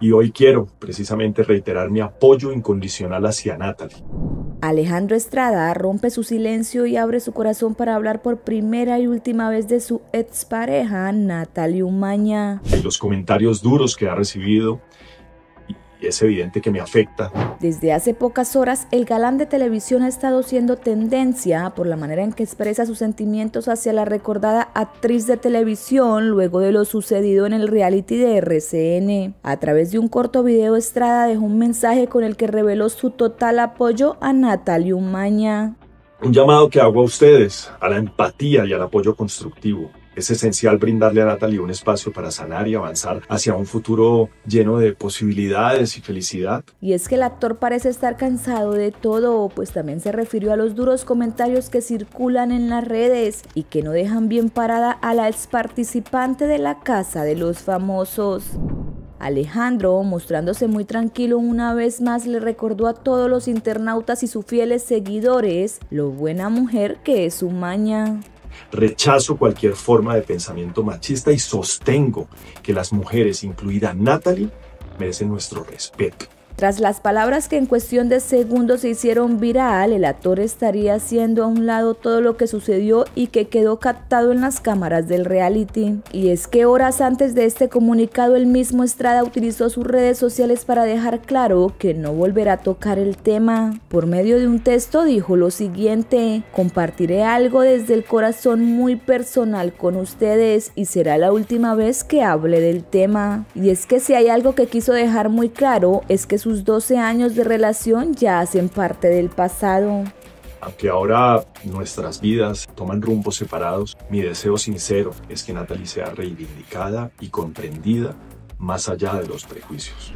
y hoy quiero precisamente reiterar mi apoyo incondicional hacia Natalie. Alejandro Estrada rompe su silencio y abre su corazón para hablar por primera y última vez de su expareja Natalie Umaña. los comentarios duros que ha recibido es evidente que me afecta. Desde hace pocas horas, el galán de televisión ha estado siendo tendencia por la manera en que expresa sus sentimientos hacia la recordada actriz de televisión luego de lo sucedido en el reality de RCN. A través de un corto video, Estrada dejó un mensaje con el que reveló su total apoyo a Natalia Umaña. Un llamado que hago a ustedes, a la empatía y al apoyo constructivo. Es esencial brindarle a Natalie un espacio para sanar y avanzar hacia un futuro lleno de posibilidades y felicidad. Y es que el actor parece estar cansado de todo, pues también se refirió a los duros comentarios que circulan en las redes y que no dejan bien parada a la ex participante de la Casa de los Famosos. Alejandro, mostrándose muy tranquilo una vez más, le recordó a todos los internautas y sus fieles seguidores lo buena mujer que es su maña. Rechazo cualquier forma de pensamiento machista y sostengo que las mujeres, incluida Natalie, merecen nuestro respeto. Tras las palabras que en cuestión de segundos se hicieron viral, el actor estaría haciendo a un lado todo lo que sucedió y que quedó captado en las cámaras del reality. Y es que horas antes de este comunicado el mismo Estrada utilizó sus redes sociales para dejar claro que no volverá a tocar el tema. Por medio de un texto dijo lo siguiente, compartiré algo desde el corazón muy personal con ustedes y será la última vez que hable del tema. Y es que si hay algo que quiso dejar muy claro es que su sus 12 años de relación ya hacen parte del pasado. Aunque ahora nuestras vidas toman rumbos separados, mi deseo sincero es que Natalie sea reivindicada y comprendida más allá de los prejuicios.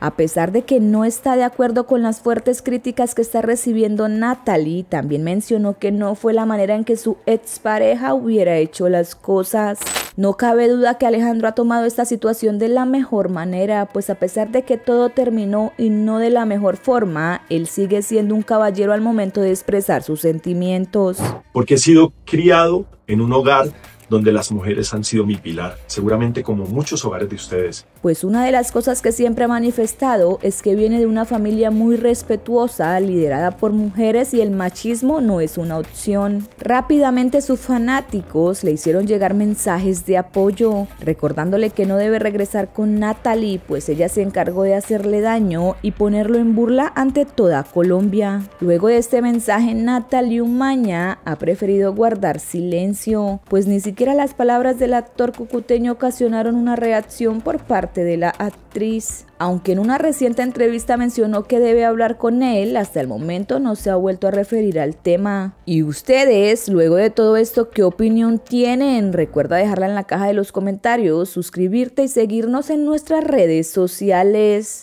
A pesar de que no está de acuerdo con las fuertes críticas que está recibiendo Natalie, también mencionó que no fue la manera en que su expareja hubiera hecho las cosas. No cabe duda que Alejandro ha tomado esta situación de la mejor manera, pues a pesar de que todo terminó y no de la mejor forma, él sigue siendo un caballero al momento de expresar sus sentimientos. Porque he sido criado en un hogar donde las mujeres han sido mi pilar, seguramente como muchos hogares de ustedes. Pues una de las cosas que siempre ha manifestado es que viene de una familia muy respetuosa, liderada por mujeres y el machismo no es una opción. Rápidamente sus fanáticos le hicieron llegar mensajes de apoyo, recordándole que no debe regresar con Natalie, pues ella se encargó de hacerle daño y ponerlo en burla ante toda Colombia. Luego de este mensaje, Natalie Umaña ha preferido guardar silencio, pues ni siquiera las palabras del actor cucuteño ocasionaron una reacción por parte de la actriz. Aunque en una reciente entrevista mencionó que debe hablar con él, hasta el momento no se ha vuelto a referir al tema. ¿Y ustedes, luego de todo esto, qué opinión tienen? Recuerda dejarla en la caja de los comentarios, suscribirte y seguirnos en nuestras redes sociales.